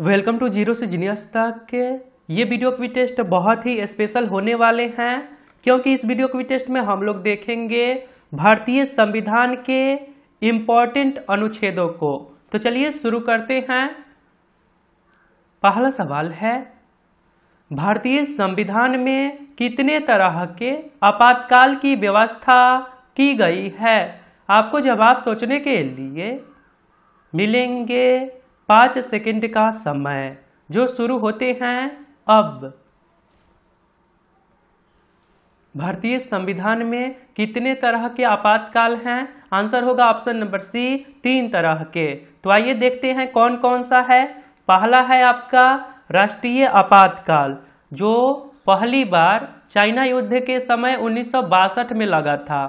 welcome to zero से genius तक ये वीडियो क्वी टेस्ट बहुत ही स्पेशल होने वाले हैं क्योंकि इस वीडियो क्वी टेस्ट में हम लोग देखेंगे भारतीय संविधान के इम्पॉर्टेंट अनुच्छेदों को तो चलिए शुरू करते हैं पहला सवाल है भारतीय संविधान में कितने तरह के आपातकाल की व्यवस्था की गई है आपको जवाब सोचने के लिए मिलेंगे पाँच सेकंड का समय जो शुरू होते हैं अब भारतीय संविधान में कितने तरह के आपातकाल हैं आंसर होगा ऑप्शन नंबर सी तीन तरह के तो आइए देखते हैं कौन कौन सा है पहला है आपका राष्ट्रीय आपातकाल जो पहली बार चाइना युद्ध के समय उन्नीस में लगा था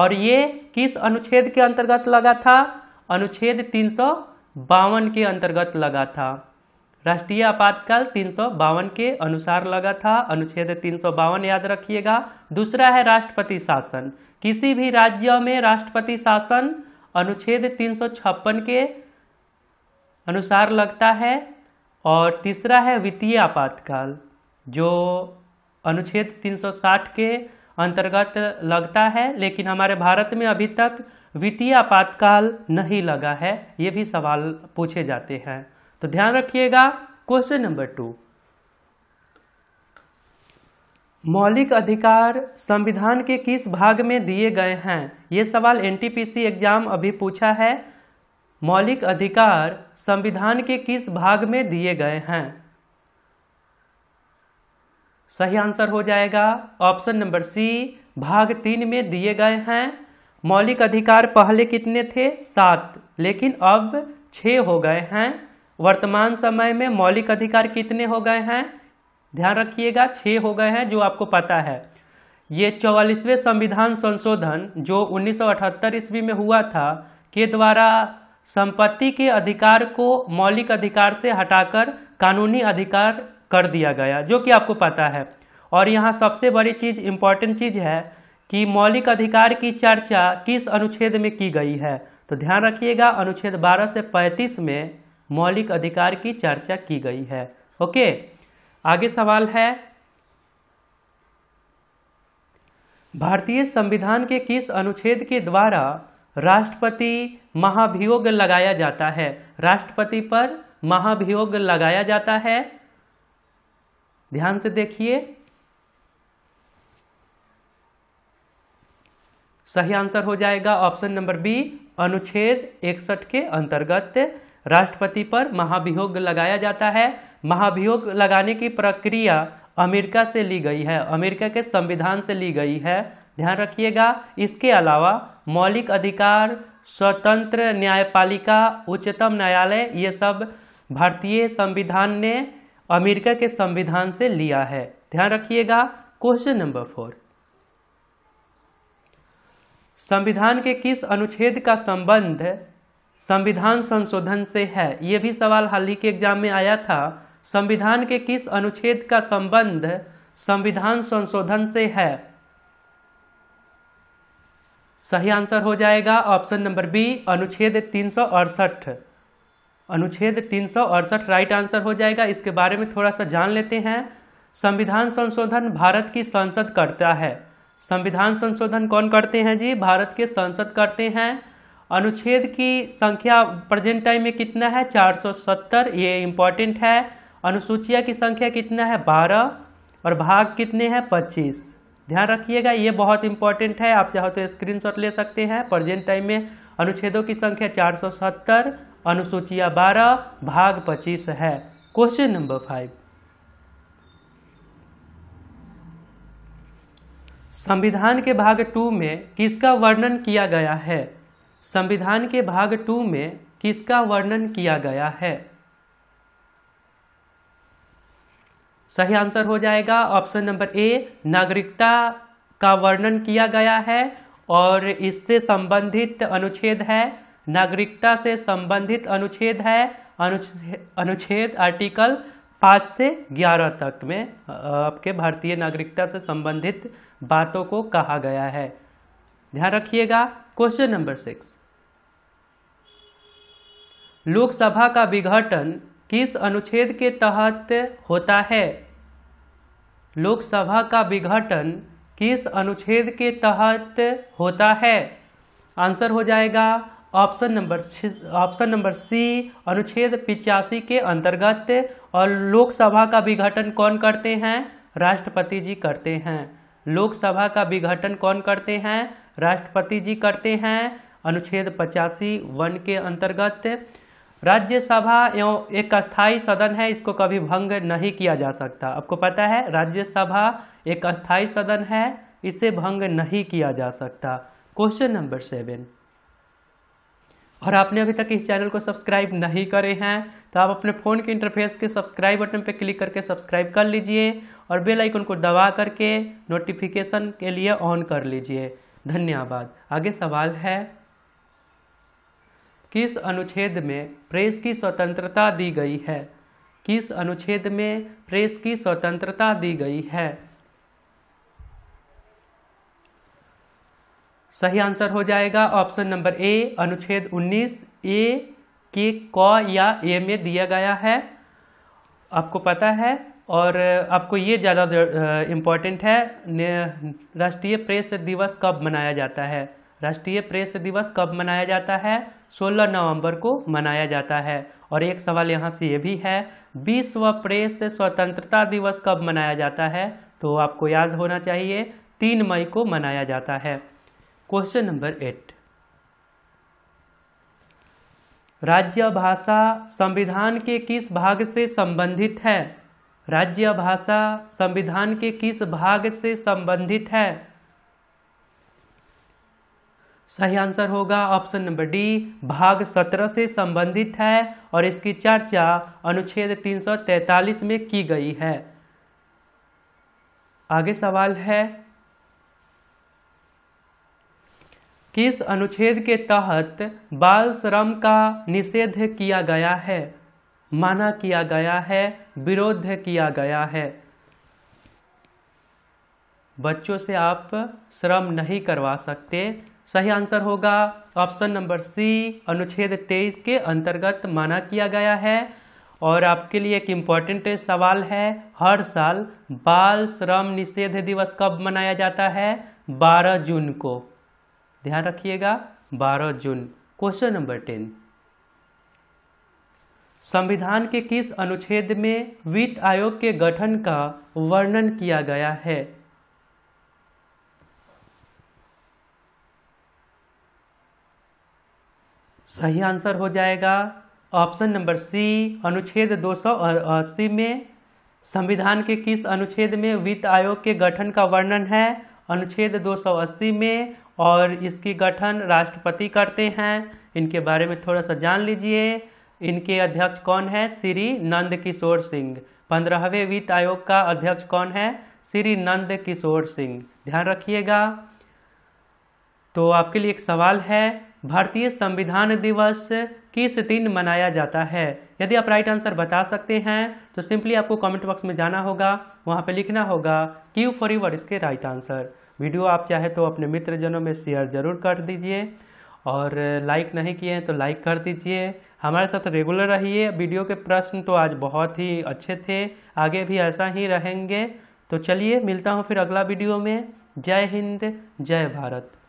और ये किस अनुच्छेद के अंतर्गत लगा था अनुच्छेद तीन सौ बावन के अंतर्गत लगा था राष्ट्रीय आपातकाल तीन के अनुसार लगा था अनुच्छेद तीन याद रखिएगा दूसरा है राष्ट्रपति शासन किसी भी राज्य में राष्ट्रपति शासन अनुच्छेद तीन के अनुसार लगता है और तीसरा है वित्तीय आपातकाल जो अनुच्छेद 360 के अंतर्गत लगता है लेकिन हमारे भारत में अभी तक वित्तीय आपातकाल नहीं लगा है ये भी सवाल पूछे जाते हैं तो ध्यान रखिएगा क्वेश्चन नंबर टू मौलिक अधिकार संविधान के किस भाग में दिए गए हैं ये सवाल एनटीपीसी एग्जाम अभी पूछा है मौलिक अधिकार संविधान के किस भाग में दिए गए हैं सही आंसर हो जाएगा ऑप्शन नंबर सी भाग तीन में दिए गए हैं मौलिक अधिकार पहले कितने थे सात लेकिन अब छः हो गए हैं वर्तमान समय में मौलिक अधिकार कितने हो गए हैं ध्यान रखिएगा छः हो गए हैं जो आपको पता है ये चौवालीसवें संविधान संशोधन जो 1978 ईस्वी में हुआ था के द्वारा संपत्ति के अधिकार को मौलिक अधिकार से हटाकर कानूनी अधिकार कर दिया गया जो कि आपको पता है और यहाँ सबसे बड़ी चीज़ इम्पॉर्टेंट चीज़ है कि मौलिक अधिकार की चर्चा किस अनुच्छेद में की गई है तो ध्यान रखिएगा अनुच्छेद 12 से 35 में मौलिक अधिकार की चर्चा की गई है ओके आगे सवाल है भारतीय संविधान के किस अनुच्छेद के द्वारा राष्ट्रपति महाभियोग लगाया जाता है राष्ट्रपति पर महाभियोग लगाया जाता है ध्यान से देखिए सही आंसर हो जाएगा ऑप्शन नंबर बी अनुच्छेद इकसठ के अंतर्गत राष्ट्रपति पर महाभियोग लगाया जाता है महाभियोग लगाने की प्रक्रिया अमेरिका से ली गई है अमेरिका के संविधान से ली गई है ध्यान रखिएगा इसके अलावा मौलिक अधिकार स्वतंत्र न्यायपालिका उच्चतम न्यायालय ये सब भारतीय संविधान ने अमेरिका के संविधान से लिया है ध्यान रखिएगा क्वेश्चन नंबर फोर संविधान के किस अनुच्छेद का संबंध संविधान संशोधन से है यह भी सवाल हाल ही के एग्जाम में आया था संविधान के किस अनुच्छेद का संबंध संविधान संशोधन से है सही आंसर हो जाएगा ऑप्शन नंबर बी अनुच्छेद तीन सौ अड़सठ अनुच्छेद तीन राइट आंसर हो जाएगा इसके बारे में थोड़ा सा जान लेते हैं संविधान संशोधन भारत की संसद करता है संविधान संशोधन कौन करते हैं जी भारत के संसद करते हैं अनुच्छेद की संख्या प्रेजेंट टाइम में कितना है 470 ये इम्पॉर्टेंट है अनुसूचिया की संख्या कितना है 12 और भाग कितने हैं 25 ध्यान रखिएगा ये बहुत इंपॉर्टेंट है आप चाहो तो स्क्रीनशॉट ले सकते हैं प्रेजेंट टाइम में अनुच्छेदों की संख्या 470 अनुसूचिया बारह भाग पच्चीस है क्वेश्चन नंबर फाइव संविधान के भाग टू में किसका वर्णन किया गया है संविधान के भाग टू में किसका वर्णन किया गया है सही आंसर हो जाएगा ऑप्शन नंबर ए नागरिकता का वर्णन किया गया है और इससे संबंधित अनुच्छेद है नागरिकता से संबंधित अनुच्छेद है अनुच्छेद आर्टिकल पाँच से ग्यारह तक में आपके भारतीय नागरिकता से संबंधित बातों को कहा गया है ध्यान रखिएगा क्वेश्चन नंबर सिक्स लोकसभा का विघटन किस अनुच्छेद के तहत होता है लोकसभा का विघटन किस अनुच्छेद के तहत होता है आंसर हो जाएगा option number option number C अनुच्छेद पिचासी के अंतर्गत और लोकसभा का विघटन कौन करते हैं राष्ट्रपति जी करते हैं लोकसभा का विघटन कौन करते हैं राष्ट्रपति जी करते हैं अनुच्छेद पचासी वन के अंतर्गत राज्यसभा एवं एक अस्थाई सदन है इसको कभी भंग नहीं किया जा सकता आपको पता है राज्यसभा एक अस्थाई सदन है इसे भंग नहीं किया जा सकता क्वेश्चन नंबर सेवन और आपने अभी तक इस चैनल को सब्सक्राइब नहीं करे हैं तो आप अपने फ़ोन के इंटरफेस के सब्सक्राइब बटन पर क्लिक करके सब्सक्राइब कर लीजिए और बेल आइकन को दबा करके नोटिफिकेशन के लिए ऑन कर लीजिए धन्यवाद आगे सवाल है किस अनुच्छेद में प्रेस की स्वतंत्रता दी गई है किस अनुच्छेद में प्रेस की स्वतंत्रता दी गई है सही आंसर हो जाएगा ऑप्शन नंबर ए अनुच्छेद 19 ए के क या ए में दिया गया है आपको पता है और आपको ये ज़्यादा इम्पॉर्टेंट है राष्ट्रीय प्रेस दिवस कब मनाया जाता है राष्ट्रीय प्रेस दिवस कब मनाया जाता है 16 नवंबर को मनाया जाता है और एक सवाल यहाँ से ये भी है विश्व प्रेस स्वतंत्रता दिवस कब मनाया जाता है तो आपको याद होना चाहिए तीन मई को मनाया जाता है क्वेश्चन नंबर एट राज्य भाषा संविधान के किस भाग से संबंधित है राज्य भाषा संविधान के किस भाग से संबंधित है सही आंसर होगा ऑप्शन नंबर डी भाग सत्रह से संबंधित है और इसकी चर्चा अनुच्छेद 343 में की गई है आगे सवाल है किस अनुच्छेद के तहत बाल श्रम का निषेध किया गया है माना किया गया है विरोध किया गया है बच्चों से आप श्रम नहीं करवा सकते सही आंसर होगा ऑप्शन नंबर सी अनुच्छेद 23 के अंतर्गत माना किया गया है और आपके लिए एक इम्पॉर्टेंट सवाल है हर साल बाल श्रम निषेध दिवस कब मनाया जाता है 12 जून को ध्यान रखिएगा 12 जून क्वेश्चन नंबर टेन संविधान के किस अनुच्छेद में वित्त आयोग के गठन का वर्णन किया गया है सही आंसर हो जाएगा ऑप्शन नंबर सी अनुच्छेद दो में संविधान के किस अनुच्छेद में वित्त आयोग के गठन का वर्णन है अनुच्छेद 280 में और इसकी गठन राष्ट्रपति करते हैं इनके बारे में थोड़ा सा जान लीजिए इनके अध्यक्ष कौन है श्री नंद किशोर सिंह पंद्रहवें वित्त आयोग का अध्यक्ष कौन है श्री नंद किशोर सिंह ध्यान रखिएगा तो आपके लिए एक सवाल है भारतीय संविधान दिवस किस दिन मनाया जाता है यदि आप राइट आंसर बता सकते हैं तो सिंपली आपको कमेंट बॉक्स में जाना होगा वहाँ पे लिखना होगा क्यू फॉर यूवर इसके राइट आंसर वीडियो आप चाहे तो अपने मित्रजनों में शेयर ज़रूर कर दीजिए और लाइक नहीं किए हैं तो लाइक कर दीजिए हमारे साथ रेगुलर रहिए वीडियो के प्रश्न तो आज बहुत ही अच्छे थे आगे भी ऐसा ही रहेंगे तो चलिए मिलता हूँ फिर अगला वीडियो में जय हिंद जय भारत